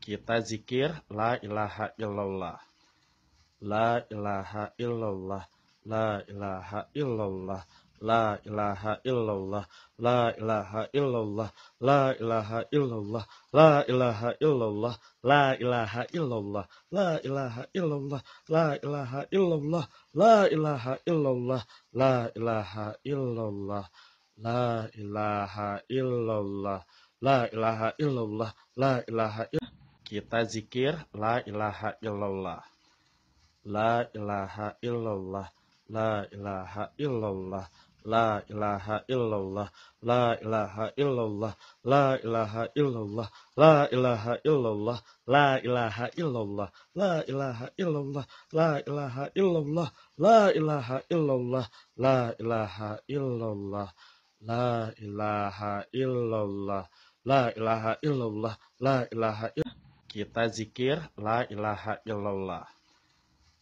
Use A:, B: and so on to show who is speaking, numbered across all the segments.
A: kita zikir la ilaha illallah. La ilaha illallah. La ilaha illallah. La ilaha illallah, la ilaha illallah, la ilaha illallah, la ilaha illallah, la ilaha illallah, la ilaha illallah, la ilaha illallah, la ilaha illallah, la ilaha illallah, la ilaha illallah, la ilaha illallah, la ilaha illallah kita zikir la ilaha illallah. La ilaha illallah. La ilaha illallah. La ilaha illallah, la ilaha illallah, la ilaha illallah, la ilaha illallah, la ilaha illallah, la ilaha illallah, la ilaha illallah, la ilaha illallah, la ilaha illallah, la ilaha illallah, la ilaha illallah, la ilaha illallah kita zikir la ilaha illallah.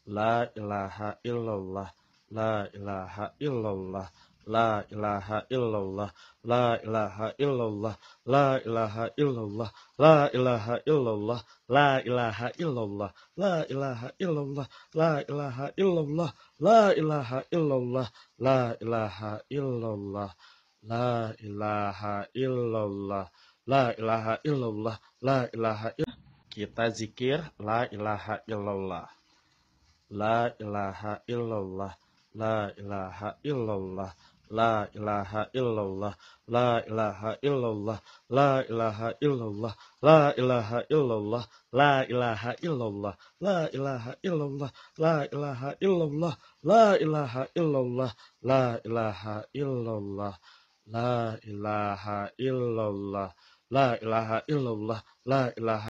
A: La ilaha illallah. La ilaha illallah. La ilaha illallah, la ilaha illallah, la ilaha illallah, la ilaha illallah, la ilaha illallah, la ilaha illallah, la ilaha illallah, la ilaha illallah, la ilaha illallah, la ilaha illallah, la ilaha illallah, la ilaha illallah kita zikir la ilaha illallah. La ilaha illallah. La ilaha illallah. La ilaha illallah, la ilaha illallah, la ilaha illallah, la ilaha illallah, la ilaha illallah, la ilaha illallah, la ilaha illallah, la ilaha illallah, la ilaha illallah, la ilaha illallah, la ilaha illallah, la ilaha